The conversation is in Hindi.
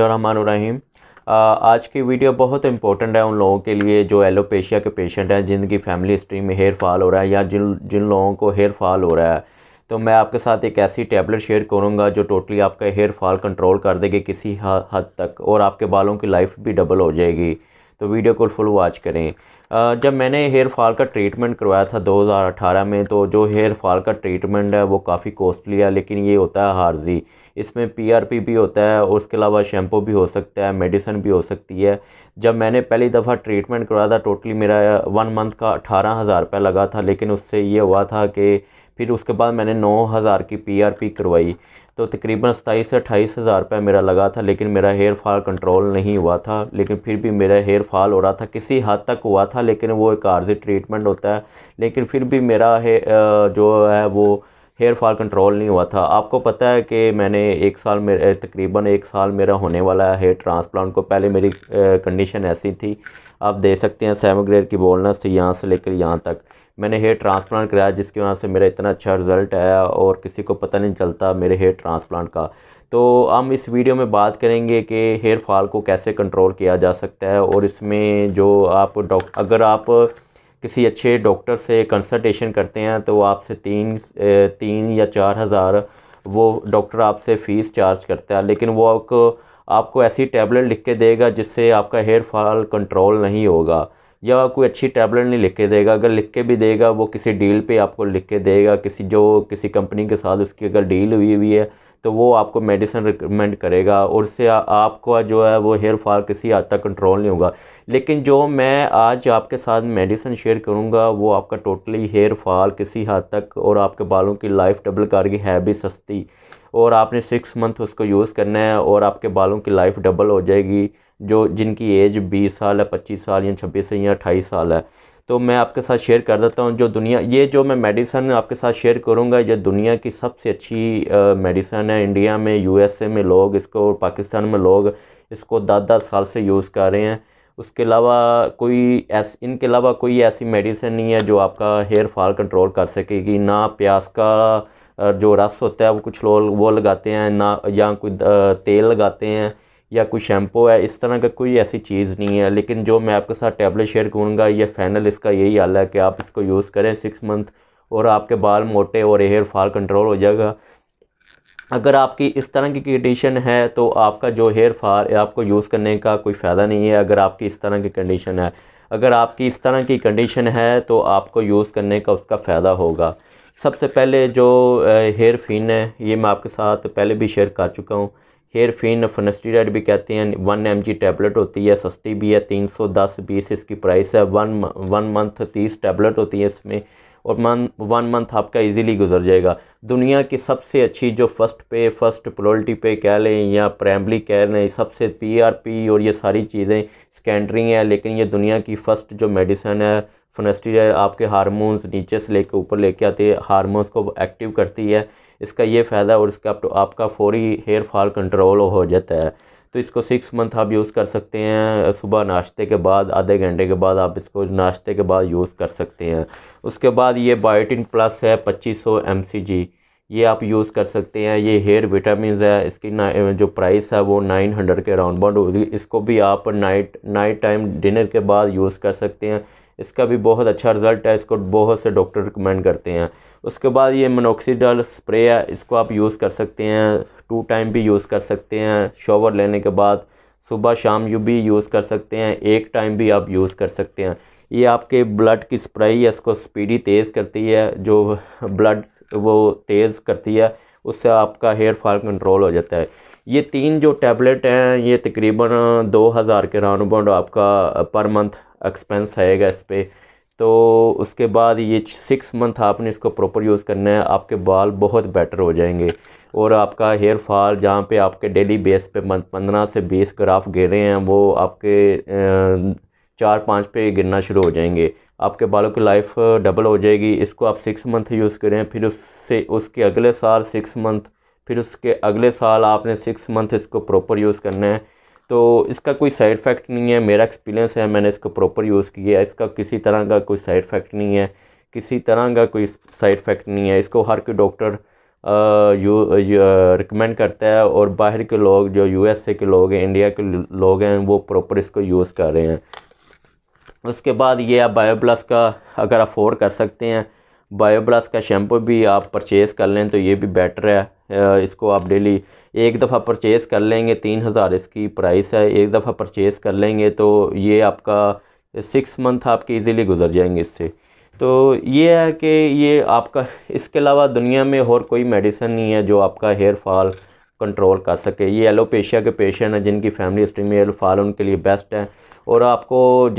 रहीम आज की वीडियो बहुत इंपॉर्टेंट है उन लोगों के लिए जो एलोपेशिया के पेशेंट हैं जिनकी फैमिली हिस्ट्री में हेयर फॉल हो रहा है या जिन जिन लोगों को हेयर फॉल हो रहा है तो मैं आपके साथ एक ऐसी टैबलेट शेयर करूंगा जो टोटली आपका हेयर फॉल कंट्रोल कर देगी किसी हद तक और आपके बालों की लाइफ भी डबल हो जाएगी तो वीडियो को फुल वॉच करें जब मैंने हेयर फॉल का ट्रीटमेंट करवाया था 2018 में तो जो हेयर फॉल का ट्रीटमेंट है वो काफ़ी कॉस्टली है लेकिन ये होता है हारजी इसमें पीआरपी भी होता है और उसके अलावा शैम्पू भी हो सकता है मेडिसिन भी हो सकती है जब मैंने पहली दफ़ा ट्रीटमेंट करवाया था टोटली मेरा वन मंथ का अठारह हज़ार रुपये लगा था लेकिन उससे ये हुआ था कि फिर उसके बाद मैंने नौ हज़ार की पीआरपी करवाई तो तकरीबन सताईस से अट्ठाईस हज़ार रुपया मेरा लगा था लेकिन मेरा हेयर फॉल कंट्रोल नहीं हुआ था लेकिन फिर भी मेरा हेयर फॉल हो रहा था किसी हद तक हुआ था लेकिन वो एक आर्जी ट्रीटमेंट होता है लेकिन फिर भी मेरा जो है वो हेयर फॉल कंट्रोल नहीं हुआ था आपको पता है कि मैंने एक साल मेरे तकरीबन एक साल मेरा होने वाला है हेयर ट्रांसप्लांट को पहले मेरी कंडीशन ऐसी थी आप देख सकते हैं सेवन ग्रेड की बोलनस थी यहाँ से लेकर यहाँ तक मैंने हेयर ट्रांसप्लांट कराया जिसकी वजह से मेरा इतना अच्छा रिज़ल्ट आया और किसी को पता नहीं चलता मेरे हेयर ट्रांसप्लांट का तो हम इस वीडियो में बात करेंगे कि हेयर फॉल को कैसे कंट्रोल किया जा सकता है और इसमें जो आप डॉक अगर आप किसी अच्छे डॉक्टर से कंसल्टेशन करते हैं तो आपसे तीन तीन या चार हज़ार वो डॉक्टर आपसे फ़ीस चार्ज करता है लेकिन वो आपको आपको ऐसी टैबलेट लिख के देगा जिससे आपका हेयर फॉल कंट्रोल नहीं होगा या कोई अच्छी टैबलेट नहीं लिख के देगा अगर लिख के भी देगा वो किसी डील पे आपको लिख के देगा किसी जो किसी कंपनी के साथ उसकी अगर डील हुई हुई है तो वो आपको मेडिसिन रिकमेंड करेगा और उससे आपका जो है वो हेयर फॉल किसी हद तक कंट्रोल नहीं होगा लेकिन जो मैं आज आपके साथ मेडिसिन शेयर करूँगा वो आपका टोटली हेयर फॉल किसी हद तक और आपके बालों की लाइफ डबल करगी है भी सस्ती और आपने सिक्स मंथ उसको यूज़ करना है और आपके बालों की लाइफ डबल हो जाएगी जो जिनकी एज बीस साल है पच्चीस साल या छब्बीस या अट्ठाईस साल है तो मैं आपके साथ शेयर कर देता हूँ जो दुनिया ये जो मैं मेडिसन आपके साथ शेयर करूँगा ये दुनिया की सबसे अच्छी मेडिसन है इंडिया में यूएसए में लोग इसको पाकिस्तान में लोग इसको दस दस साल से यूज़ कर रहे हैं उसके अलावा कोई ऐस इनके अलावा कोई ऐसी मेडिसिन नहीं है जो आपका हेयर फॉल कंट्रोल कर सकेगी ना प्याज का जो रस होता है वो कुछ लोग वो लगाते हैं ना या कोई तेल लगाते हैं या कोई शैम्पू है इस तरह का कोई ऐसी चीज़ नहीं है लेकिन जो मैं आपके साथ टैबलेट शेयर करूँगा ये फ़ैनल इसका यही हाल है कि आप इसको यूज़ करें सिक्स मंथ और आपके बाल मोटे और हेयर फॉल कंट्रोल हो जाएगा अगर आपकी इस तरह की कंडीशन है तो आपका जो हेयर फॉल आपको यूज़ करने का कोई फ़ायदा नहीं है अगर आपकी इस तरह की कंडीशन है अगर आपकी इस तरह की कंडीशन है तो आपको यूज़ करने का उसका फ़ायदा होगा सबसे पहले जो हेयर फिन है ये मैं आपके साथ पहले भी शेयर कर चुका हूँ हेयर फिन फनस्टीराइड भी कहते हैं वन एम जी टैबलेट होती है सस्ती भी है तीन सौ दस बीस इसकी प्राइस है वन वन मंथ तीस टैबलेट होती है इसमें और मन वन मंथ आपका इजीली गुजर जाएगा दुनिया की सबसे अच्छी जो फर्स्ट पे फर्स्ट प्रोल्टी पे कह लें या प्राइमरी कह लें सबसे पी और ये सारी चीज़ें स्कैंडरिंग है लेकिन ये दुनिया की फ़र्स्ट जो मेडिसन है फोनेस्टीराइड आपके हारमोन्स नीचे से लेकर ऊपर लेके आती है हारमोन्स को एक्टिव करती है इसका ये फ़ायदा और इसका तो आपका फौरी हेयर फॉल कंट्रोल हो जाता है तो इसको सिक्स मंथ आप यूज़ कर सकते हैं सुबह नाश्ते के बाद आधे घंटे के बाद आप इसको नाश्ते के बाद यूज़ कर सकते हैं उसके बाद ये बायोटिन प्लस है पच्चीस सौ ये आप यूज़ कर सकते हैं ये हेयर विटामिन है इसकी जो प्राइस है वो नाइन हंड्रेड के राउंड बाउंड इसको भी आप नाइट नाइट टाइम डिनर के बाद यूज़ कर सकते हैं इसका भी बहुत अच्छा रिजल्ट है इसको बहुत से डॉक्टर रिकमेंड करते हैं उसके बाद ये मनोक्सीडल स्प्रे है इसको आप यूज़ कर सकते हैं टू टाइम भी यूज़ कर सकते हैं शॉवर लेने के बाद सुबह शाम यू भी यूज़ कर सकते हैं एक टाइम भी आप यूज़ कर सकते हैं ये आपके ब्लड की स्प्राई है इसको स्पीडी तेज़ करती है जो ब्लड वो तेज़ करती है उससे आपका हेयर फॉल कंट्रोल हो जाता है ये तीन जो टैबलेट हैं ये तकरीबन दो हज़ार के राउंड बाउंड आपका पर मंथ एक्सपेंस आएगा इस पर तो उसके बाद ये सिक्स मंथ आपने इसको प्रॉपर यूज़ करना है आपके बाल बहुत बेटर हो जाएंगे और आपका हेयर फॉल जहाँ पे आपके डेली बेस पे पंद्रह से बीस ग्राफ गिर रहे हैं वो आपके चार पाँच पे गिरना शुरू हो जाएंगे आपके बालों की लाइफ डबल हो जाएगी इसको आप सिक्स मंथ यूज़ करें फिर उससे उसके अगले साल सिक्स मंथ फिर उसके अगले साल आपने सिक्स मंथ इसको प्रॉपर यूज़ करना है तो इसका कोई साइड इफ़ेक्ट नहीं है मेरा एक्सपीरियंस है मैंने इसको प्रॉपर यूज़ किया इसका किसी तरह का कोई साइड इफ़ेक्ट नहीं है किसी तरह का कोई साइड इफ़ेक्ट नहीं है इसको हर कोई डॉक्टर रिकमेंड करता है और बाहर के लोग जो यूएसए के लोग हैं इंडिया के लोग हैं वो प्रॉपर इसको यूज़ कर रहे हैं उसके बाद ये आप बायो प्लस का अगर अफोर्ड कर सकते हैं बायोप्लस का शैम्पू भी आप परचेज़ कर लें तो ये भी बेटर है इसको आप डेली एक दफ़ा परचेज़ कर लेंगे तीन हज़ार इसकी प्राइस है एक दफ़ा परचेज़ कर लेंगे तो ये आपका सिक्स मंथ आपके इजीली गुजर जाएंगे इससे तो ये है कि ये आपका इसके अलावा दुनिया में और कोई मेडिसिन नहीं है जो आपका हेयर फॉल कंट्रोल कर सके ये एलोपेशिया के पेशेंट हैं जिनकी फैमिली हिस्ट्री में हेयर फॉल उनके लिए बेस्ट है और आपको